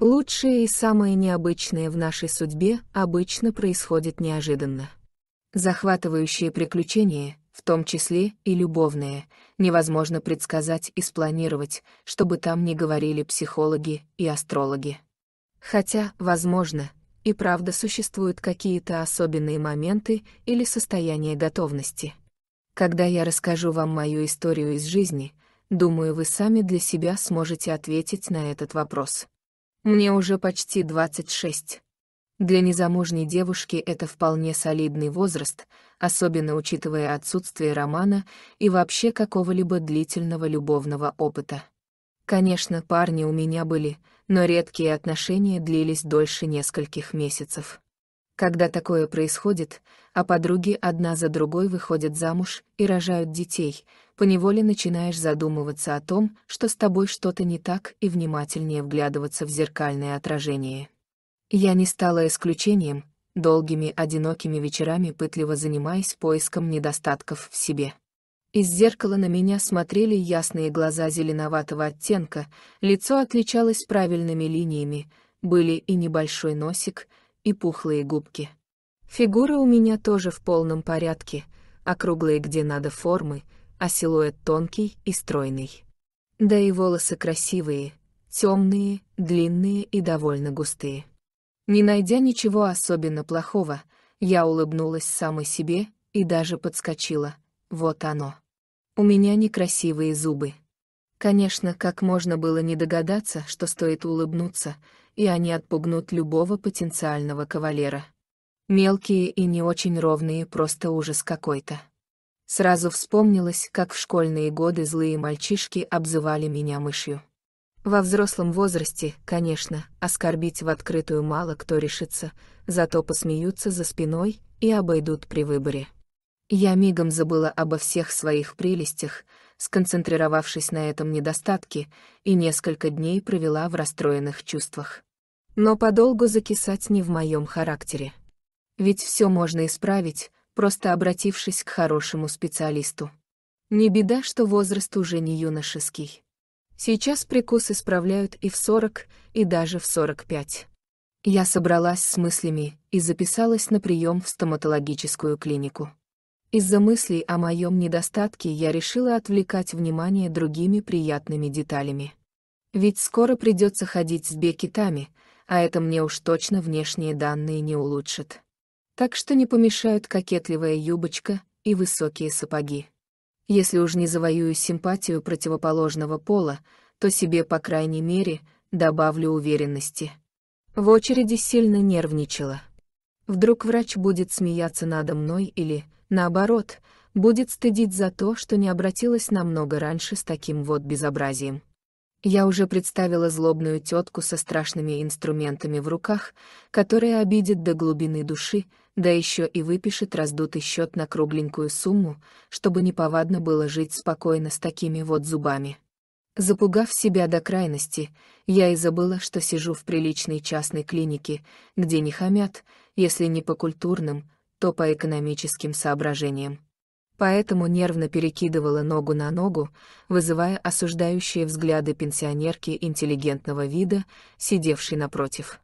Лучшее и самое необычное в нашей судьбе обычно происходит неожиданно. Захватывающие приключения, в том числе и любовные, невозможно предсказать и спланировать, чтобы там не говорили психологи и астрологи. Хотя, возможно, и правда существуют какие-то особенные моменты или состояние готовности. Когда я расскажу вам мою историю из жизни, думаю, вы сами для себя сможете ответить на этот вопрос. Мне уже почти 26. Для незамужней девушки это вполне солидный возраст, особенно учитывая отсутствие романа и вообще какого-либо длительного любовного опыта. Конечно, парни у меня были, но редкие отношения длились дольше нескольких месяцев. Когда такое происходит, а подруги одна за другой выходят замуж и рожают детей, поневоле начинаешь задумываться о том, что с тобой что-то не так и внимательнее вглядываться в зеркальное отражение. Я не стала исключением, долгими одинокими вечерами пытливо занимаясь поиском недостатков в себе. Из зеркала на меня смотрели ясные глаза зеленоватого оттенка, лицо отличалось правильными линиями, были и небольшой носик, и пухлые губки. Фигура у меня тоже в полном порядке, округлые где надо формы, а силуэт тонкий и стройный. Да и волосы красивые, темные, длинные и довольно густые. Не найдя ничего особенно плохого, я улыбнулась самой себе и даже подскочила. Вот оно. У меня некрасивые зубы. Конечно, как можно было не догадаться, что стоит улыбнуться, и они отпугнут любого потенциального кавалера. Мелкие и не очень ровные, просто ужас какой-то. Сразу вспомнилось, как в школьные годы злые мальчишки обзывали меня мышью. Во взрослом возрасте, конечно, оскорбить в открытую мало кто решится, зато посмеются за спиной и обойдут при выборе. Я мигом забыла обо всех своих прелестях, сконцентрировавшись на этом недостатке, и несколько дней провела в расстроенных чувствах. Но подолгу закисать не в моем характере. Ведь все можно исправить, просто обратившись к хорошему специалисту. Не беда, что возраст уже не юношеский. Сейчас прикус исправляют и в 40, и даже в 45. Я собралась с мыслями и записалась на прием в стоматологическую клинику. Из-за мыслей о моем недостатке я решила отвлекать внимание другими приятными деталями. Ведь скоро придется ходить с бекетами, а это мне уж точно внешние данные не улучшит. Так что не помешают кокетливая юбочка и высокие сапоги. Если уж не завоюю симпатию противоположного пола, то себе, по крайней мере, добавлю уверенности. В очереди сильно нервничала. Вдруг врач будет смеяться надо мной или, наоборот, будет стыдить за то, что не обратилась намного раньше с таким вот безобразием. Я уже представила злобную тетку со страшными инструментами в руках, которая обидит до глубины души, да еще и выпишет раздутый счет на кругленькую сумму, чтобы неповадно было жить спокойно с такими вот зубами. Запугав себя до крайности, я и забыла, что сижу в приличной частной клинике, где не хамят, если не по культурным, то по экономическим соображениям поэтому нервно перекидывала ногу на ногу, вызывая осуждающие взгляды пенсионерки интеллигентного вида, сидевшей напротив.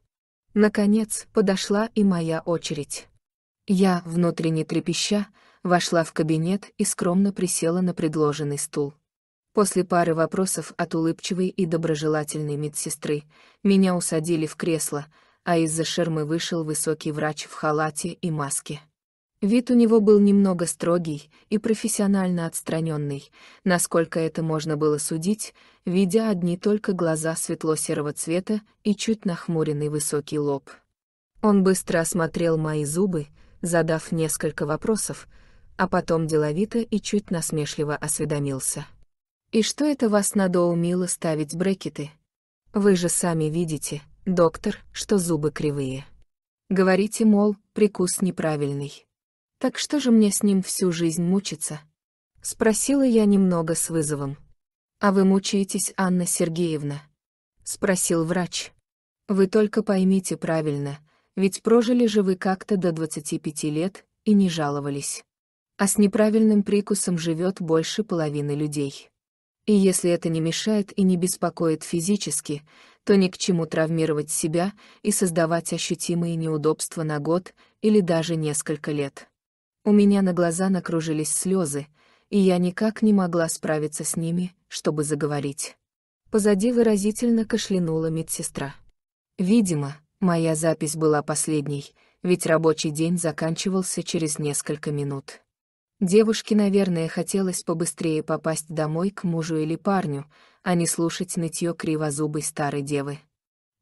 Наконец, подошла и моя очередь. Я, внутренне трепеща, вошла в кабинет и скромно присела на предложенный стул. После пары вопросов от улыбчивой и доброжелательной медсестры меня усадили в кресло, а из-за шермы вышел высокий врач в халате и маске. Вид у него был немного строгий и профессионально отстраненный, насколько это можно было судить, видя одни только глаза светло-серого цвета и чуть нахмуренный высокий лоб. Он быстро осмотрел мои зубы, задав несколько вопросов, а потом деловито и чуть насмешливо осведомился. «И что это вас надоумило ставить брекеты? Вы же сами видите, доктор, что зубы кривые. Говорите, мол, прикус неправильный. Так что же мне с ним всю жизнь мучиться? Спросила я немного с вызовом. А вы мучаетесь, Анна Сергеевна? Спросил врач. Вы только поймите правильно, ведь прожили же вы как-то до 25 лет и не жаловались. А с неправильным прикусом живет больше половины людей. И если это не мешает и не беспокоит физически, то ни к чему травмировать себя и создавать ощутимые неудобства на год или даже несколько лет. У меня на глаза накружились слезы, и я никак не могла справиться с ними, чтобы заговорить. Позади выразительно кашлянула медсестра. Видимо, моя запись была последней, ведь рабочий день заканчивался через несколько минут. Девушке, наверное, хотелось побыстрее попасть домой к мужу или парню, а не слушать нытье кривозубой старой девы.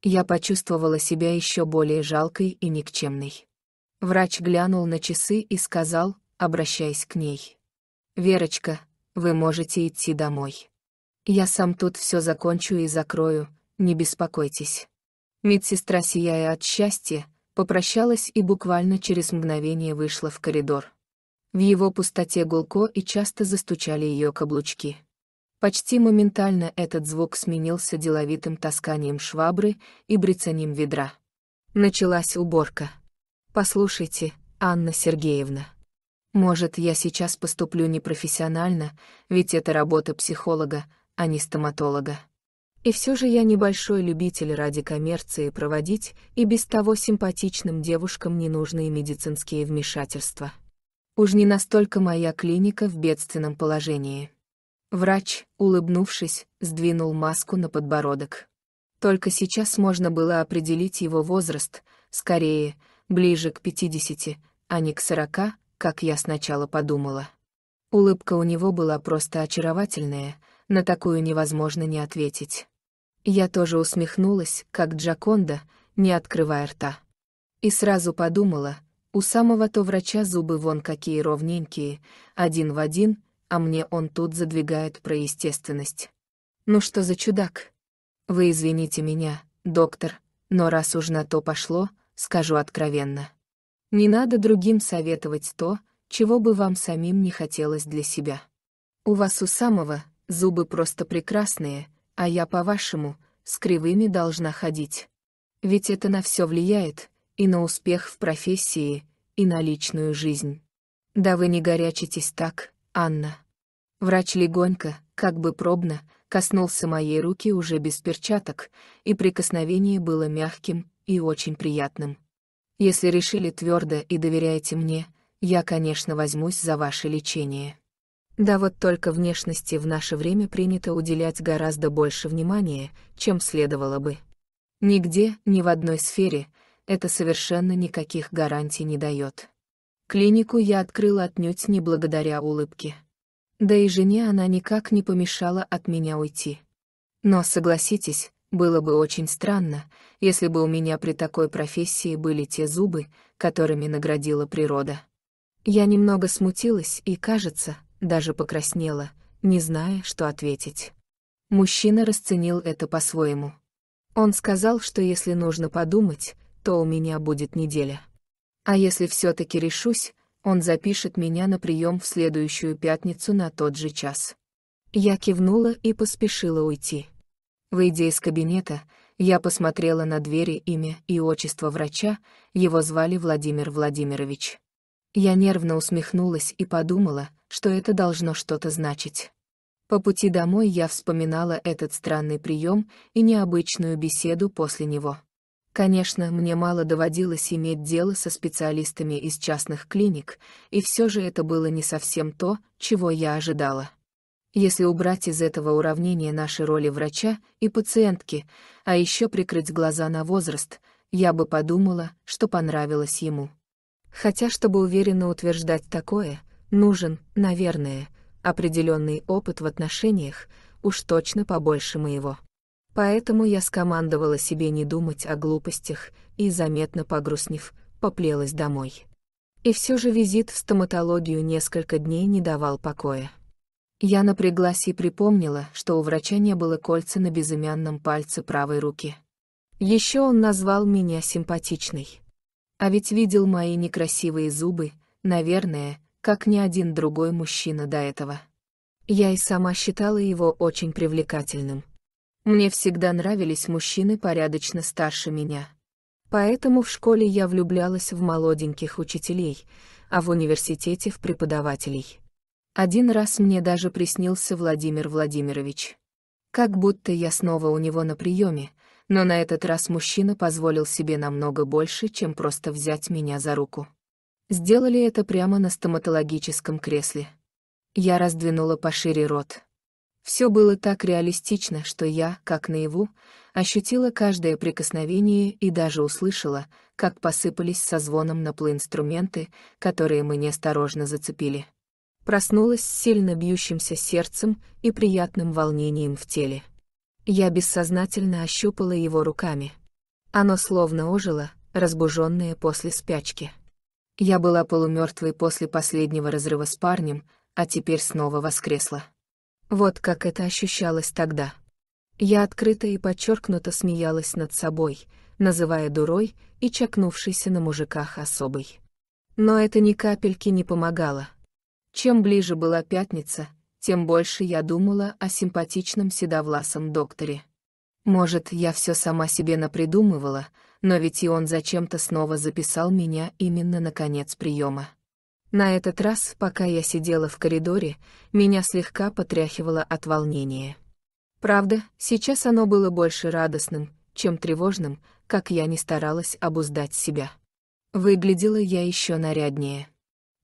Я почувствовала себя еще более жалкой и никчемной. Врач глянул на часы и сказал, обращаясь к ней. «Верочка, вы можете идти домой. Я сам тут все закончу и закрою, не беспокойтесь». Медсестра, сияя от счастья, попрощалась и буквально через мгновение вышла в коридор. В его пустоте гулко и часто застучали ее каблучки. Почти моментально этот звук сменился деловитым тасканием швабры и брецанием ведра. Началась уборка. Послушайте, Анна Сергеевна. Может, я сейчас поступлю непрофессионально, ведь это работа психолога, а не стоматолога. И все же я небольшой любитель ради коммерции проводить и без того симпатичным девушкам ненужные медицинские вмешательства. Уж не настолько моя клиника в бедственном положении. Врач, улыбнувшись, сдвинул маску на подбородок. Только сейчас можно было определить его возраст, скорее — ближе к 50, а не к 40, как я сначала подумала. Улыбка у него была просто очаровательная, на такую невозможно не ответить. Я тоже усмехнулась, как Джаконда, не открывая рта. И сразу подумала, у самого-то врача зубы вон какие ровненькие, один в один, а мне он тут задвигает про естественность. Ну что за чудак? Вы извините меня, доктор, но раз уж на то пошло, скажу откровенно. Не надо другим советовать то, чего бы вам самим не хотелось для себя. У вас у самого зубы просто прекрасные, а я, по-вашему, с кривыми должна ходить. Ведь это на все влияет, и на успех в профессии, и на личную жизнь. Да вы не горячитесь так, Анна. Врач легонько, как бы пробно, коснулся моей руки уже без перчаток, и прикосновение было мягким, и очень приятным. Если решили твердо и доверяете мне, я, конечно, возьмусь за ваше лечение. Да вот только внешности в наше время принято уделять гораздо больше внимания, чем следовало бы. Нигде, ни в одной сфере, это совершенно никаких гарантий не дает. Клинику я открыла отнюдь не благодаря улыбке. Да и жене она никак не помешала от меня уйти. Но согласитесь, было бы очень странно, если бы у меня при такой профессии были те зубы, которыми наградила природа. Я немного смутилась и, кажется, даже покраснела, не зная, что ответить. Мужчина расценил это по-своему. Он сказал, что если нужно подумать, то у меня будет неделя. А если все таки решусь, он запишет меня на прием в следующую пятницу на тот же час. Я кивнула и поспешила уйти. Выйдя из кабинета, я посмотрела на двери имя и отчество врача, его звали Владимир Владимирович. Я нервно усмехнулась и подумала, что это должно что-то значить. По пути домой я вспоминала этот странный прием и необычную беседу после него. Конечно, мне мало доводилось иметь дело со специалистами из частных клиник, и все же это было не совсем то, чего я ожидала если убрать из этого уравнения наши роли врача и пациентки, а еще прикрыть глаза на возраст, я бы подумала, что понравилось ему. Хотя, чтобы уверенно утверждать такое, нужен, наверное, определенный опыт в отношениях, уж точно побольше моего. Поэтому я скомандовала себе не думать о глупостях и, заметно погрустнев, поплелась домой. И все же визит в стоматологию несколько дней не давал покоя. Я напряглась и припомнила, что у врача не было кольца на безымянном пальце правой руки. Еще он назвал меня симпатичной. А ведь видел мои некрасивые зубы, наверное, как ни один другой мужчина до этого. Я и сама считала его очень привлекательным. Мне всегда нравились мужчины порядочно старше меня. Поэтому в школе я влюблялась в молоденьких учителей, а в университете в преподавателей. Один раз мне даже приснился Владимир Владимирович. Как будто я снова у него на приеме, но на этот раз мужчина позволил себе намного больше, чем просто взять меня за руку. Сделали это прямо на стоматологическом кресле. Я раздвинула пошире рот. Все было так реалистично, что я, как наяву, ощутила каждое прикосновение и даже услышала, как посыпались со звоном на плы инструменты, которые мы неосторожно зацепили проснулась с сильно бьющимся сердцем и приятным волнением в теле. Я бессознательно ощупала его руками. Оно словно ожило, разбуженное после спячки. Я была полумертвой после последнего разрыва с парнем, а теперь снова воскресла. Вот как это ощущалось тогда. Я открыто и подчеркнуто смеялась над собой, называя дурой и чакнувшейся на мужиках особой. Но это ни капельки не помогало — чем ближе была пятница, тем больше я думала о симпатичном седовласом докторе. Может, я все сама себе напридумывала, но ведь и он зачем-то снова записал меня именно на конец приема. На этот раз, пока я сидела в коридоре, меня слегка потряхивало от волнения. Правда, сейчас оно было больше радостным, чем тревожным, как я не старалась обуздать себя. Выглядела я еще наряднее.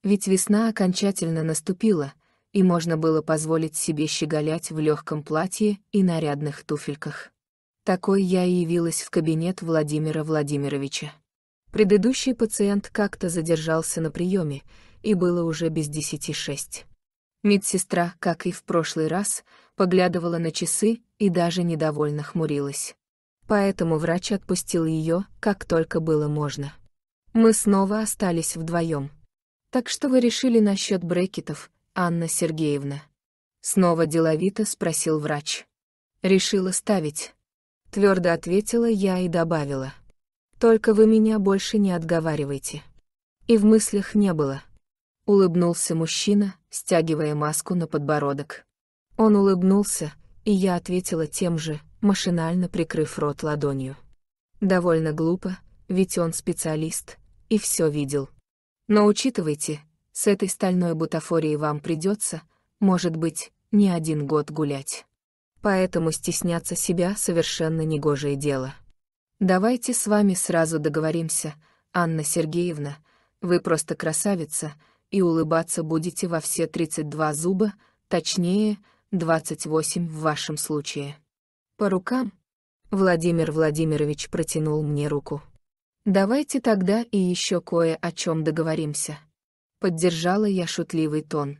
Ведь весна окончательно наступила, и можно было позволить себе щеголять в легком платье и нарядных туфельках. Такой я и явилась в кабинет Владимира Владимировича. Предыдущий пациент как-то задержался на приеме, и было уже без десяти шесть. Медсестра, как и в прошлый раз, поглядывала на часы и даже недовольно хмурилась. Поэтому врач отпустил ее, как только было можно. Мы снова остались вдвоем. Так что вы решили насчет брекетов, Анна Сергеевна? Снова деловито спросил врач. Решила ставить. Твердо ответила я и добавила. Только вы меня больше не отговаривайте. И в мыслях не было. Улыбнулся мужчина, стягивая маску на подбородок. Он улыбнулся, и я ответила тем же, машинально прикрыв рот ладонью. Довольно глупо, ведь он специалист, и все видел. Но учитывайте, с этой стальной бутафорией вам придется, может быть, не один год гулять. Поэтому стесняться себя совершенно негожее дело. Давайте с вами сразу договоримся, Анна Сергеевна, вы просто красавица, и улыбаться будете во все 32 зуба, точнее, 28 в вашем случае. По рукам? Владимир Владимирович протянул мне руку. Давайте тогда и еще кое о чем договоримся. Поддержала я шутливый тон.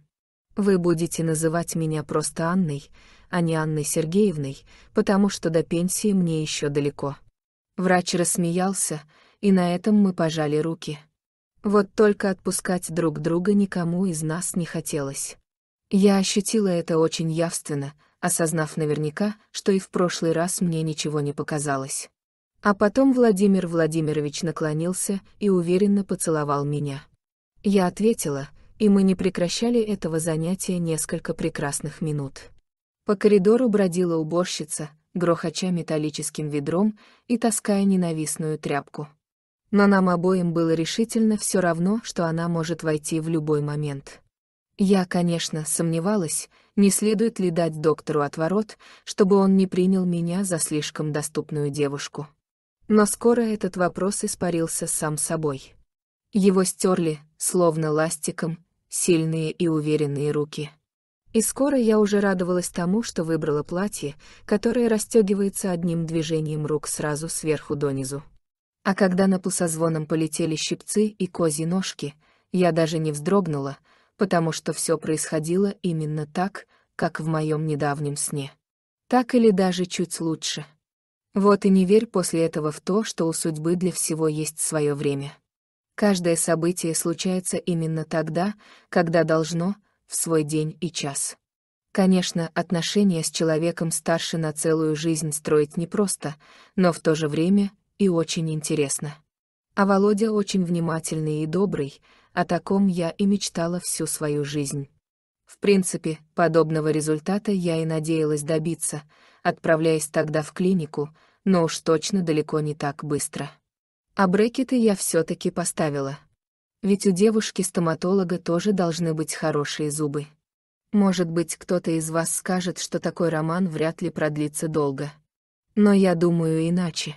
Вы будете называть меня просто Анной, а не Анной Сергеевной, потому что до пенсии мне еще далеко. Врач рассмеялся, и на этом мы пожали руки. Вот только отпускать друг друга никому из нас не хотелось. Я ощутила это очень явственно, осознав наверняка, что и в прошлый раз мне ничего не показалось. А потом Владимир Владимирович наклонился и уверенно поцеловал меня. Я ответила, и мы не прекращали этого занятия несколько прекрасных минут. По коридору бродила уборщица, грохоча металлическим ведром и таская ненавистную тряпку. Но нам обоим было решительно все равно, что она может войти в любой момент. Я, конечно, сомневалась, не следует ли дать доктору отворот, чтобы он не принял меня за слишком доступную девушку. Но скоро этот вопрос испарился сам собой. Его стерли, словно ластиком, сильные и уверенные руки. И скоро я уже радовалась тому, что выбрала платье, которое расстегивается одним движением рук сразу сверху донизу. А когда на пусозвоном полетели щипцы и козьи ножки, я даже не вздрогнула, потому что все происходило именно так, как в моем недавнем сне. Так или даже чуть лучше — вот и не верь после этого в то, что у судьбы для всего есть свое время. Каждое событие случается именно тогда, когда должно, в свой день и час. Конечно, отношения с человеком старше на целую жизнь строить непросто, но в то же время и очень интересно. А Володя очень внимательный и добрый, о таком я и мечтала всю свою жизнь. В принципе, подобного результата я и надеялась добиться, отправляясь тогда в клинику — но уж точно далеко не так быстро. А брекеты я все-таки поставила. Ведь у девушки-стоматолога тоже должны быть хорошие зубы. Может быть, кто-то из вас скажет, что такой роман вряд ли продлится долго. Но я думаю иначе.